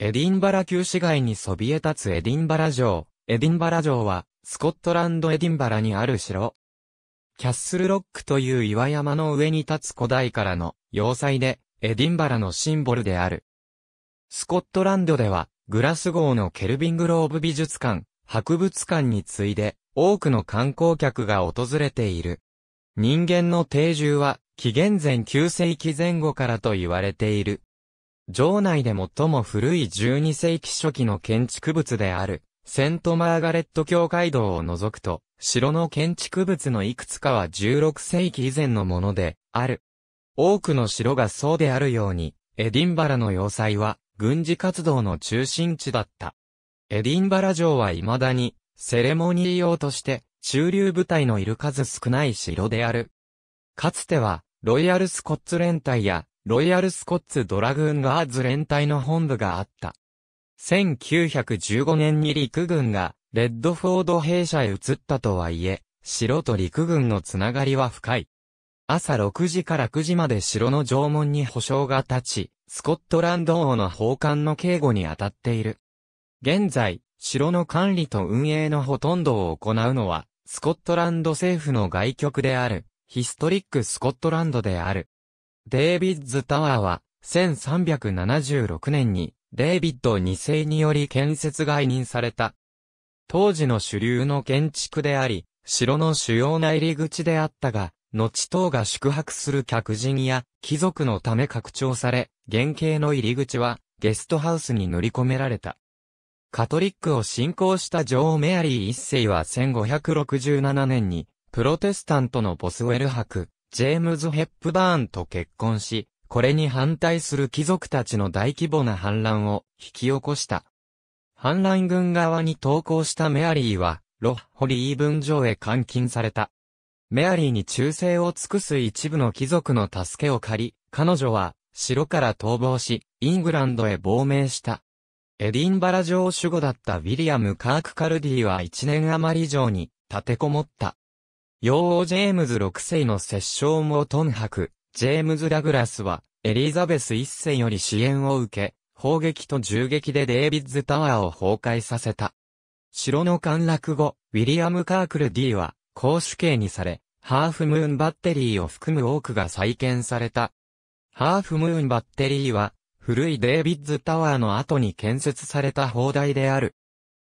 エディンバラ旧市街にそびえ立つエディンバラ城。エディンバラ城は、スコットランドエディンバラにある城。キャッスルロックという岩山の上に立つ古代からの要塞で、エディンバラのシンボルである。スコットランドでは、グラスゴーのケルビングローブ美術館、博物館に次いで、多くの観光客が訪れている。人間の定住は、紀元前9世紀前後からと言われている。城内で最も古い12世紀初期の建築物である、セント・マーガレット教会堂を除くと、城の建築物のいくつかは16世紀以前のもので、ある。多くの城がそうであるように、エディンバラの要塞は、軍事活動の中心地だった。エディンバラ城は未だに、セレモニー用として、中流部隊のいる数少ない城である。かつては、ロイヤルスコッツ連隊や、ロイヤルスコッツドラグーンガーズ連隊の本部があった。1915年に陸軍が、レッドフォード兵舎へ移ったとはいえ、城と陸軍のつながりは深い。朝6時から9時まで城の城門に保証が立ち、スコットランド王の奉還の警護に当たっている。現在、城の管理と運営のほとんどを行うのは、スコットランド政府の外局である、ヒストリック・スコットランドである。デイビッズタワーは、1376年に、デイビッド2世により建設が委任された。当時の主流の建築であり、城の主要な入り口であったが、後等が宿泊する客人や貴族のため拡張され、原型の入り口はゲストハウスに塗り込められた。カトリックを信仰した女王メアリー一世は1567年に、プロテスタントのボスウェル博、ジェームズ・ヘップバーンと結婚し、これに反対する貴族たちの大規模な反乱を引き起こした。反乱軍側に投降したメアリーは、ロッホリー分上へ監禁された。メアリーに忠誠を尽くす一部の貴族の助けを借り、彼女は、城から逃亡し、イングランドへ亡命した。エディンバラ城主語だったウィリアム・カーク・カルディは1年余り以上に立てこもった。ー王ジェームズ6世の殺傷も頓白、ジェームズ・ラグラスは、エリザベス1世より支援を受け、砲撃と銃撃でデイビッズタワーを崩壊させた。城の陥落後、ウィリアム・カークル D は、公主刑にされ、ハーフムーンバッテリーを含む多くが再建された。ハーフムーンバッテリーは、古いデイビッズタワーの後に建設された砲台である。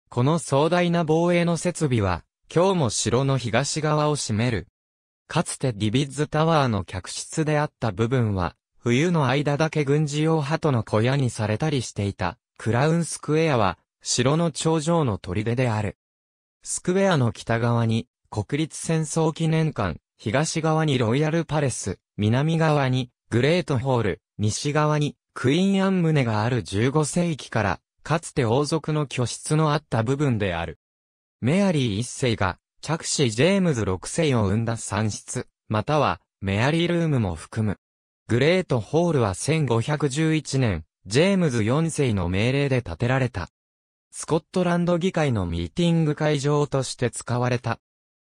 この壮大な防衛の設備は、今日も城の東側を占める。かつてディビッズタワーの客室であった部分は、冬の間だけ軍事用鳩の小屋にされたりしていた、クラウンスクエアは、城の頂上の砦である。スクエアの北側に、国立戦争記念館、東側にロイヤルパレス、南側に、グレートホール、西側に、クイーンアンムネがある15世紀から、かつて王族の居室のあった部分である。メアリー一世が、着手ジェームズ六世を生んだ産室、または、メアリールームも含む。グレートホールは1511年、ジェームズ4世の命令で建てられた。スコットランド議会のミーティング会場として使われた。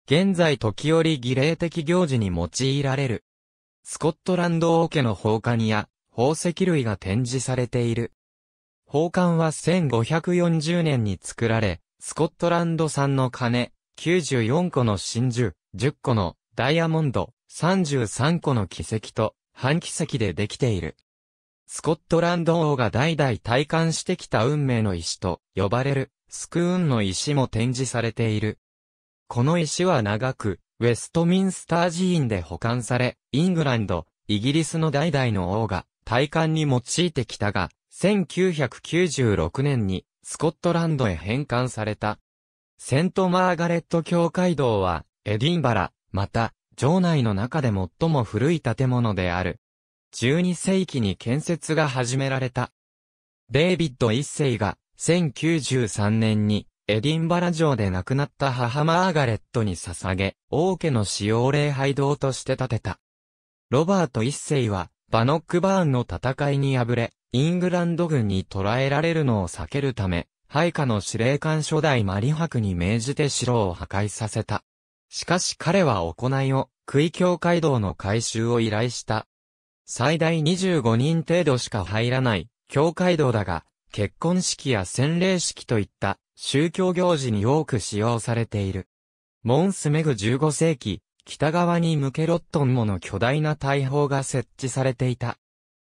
現在時折儀礼的行事に用いられる。スコットランド王家の宝冠や宝石類が展示されている。宝冠は1540年に作られ、スコットランド産の金、94個の真珠、10個のダイヤモンド、33個の奇跡と半奇跡でできている。スコットランド王が代々体感してきた運命の石と呼ばれるスクーンの石も展示されている。この石は長く、ウェストミンスター寺院で保管され、イングランド、イギリスの代々の王が体感に用いてきたが、1996年にスコットランドへ返還された。セント・マーガレット教会堂は、エディンバラ、また、城内の中で最も古い建物である。12世紀に建設が始められた。デイビッド一世が、1093年に、エディンバラ城で亡くなった母マーガレットに捧げ、王家の使用礼拝堂として建てた。ロバート一世は、バノックバーンの戦いに敗れ、イングランド軍に捕らえられるのを避けるため、配下の司令官初代マリハクに命じて城を破壊させた。しかし彼は行いを、イ境街道の改修を依頼した。最大25人程度しか入らない、教会道だが、結婚式や洗礼式といった宗教行事に多く使用されている。モンスメグ15世紀、北側に向けロットンもの巨大な大砲が設置されていた。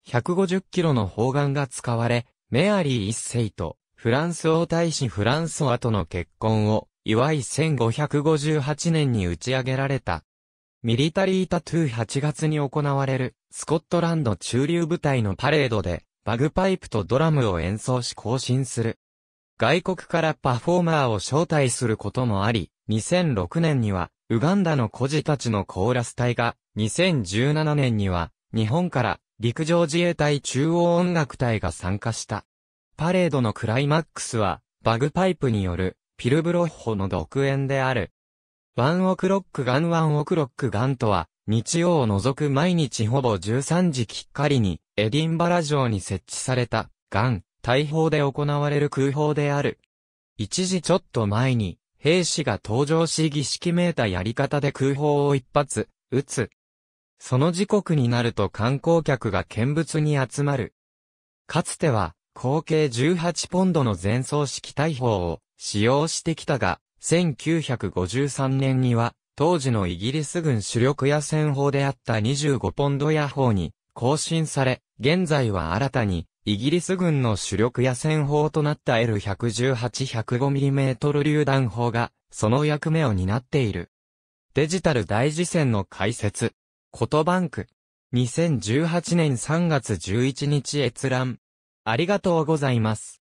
150キロの砲丸が使われ、メアリー一世とフランス王大使フランソワとの結婚を祝い1558年に打ち上げられた。ミリタリータトゥー8月に行われるスコットランド中流部隊のパレードでバグパイプとドラムを演奏し更新する。外国からパフォーマーを招待することもあり、2006年にはウガンダの孤児たちのコーラス隊が、2017年には日本から陸上自衛隊中央音楽隊が参加した。パレードのクライマックスは、バグパイプによる、ピルブロッホの独演である。ワンオクロックガンワンオクロックガンとは、日曜を除く毎日ほぼ13時きっかりに、エディンバラ城に設置された、ガン、大砲で行われる空砲である。一時ちょっと前に、兵士が登場し儀式めいたやり方で空砲を一発、撃つ、その時刻になると観光客が見物に集まる。かつては、合計18ポンドの前奏式大砲を使用してきたが、1953年には、当時のイギリス軍主力野戦砲であった25ポンド野砲に更新され、現在は新たに、イギリス軍の主力野戦砲となった L118-105mm 榴弾砲が、その役目を担っている。デジタル大事戦の解説。ことバンク。2018年3月11日閲覧。ありがとうございます。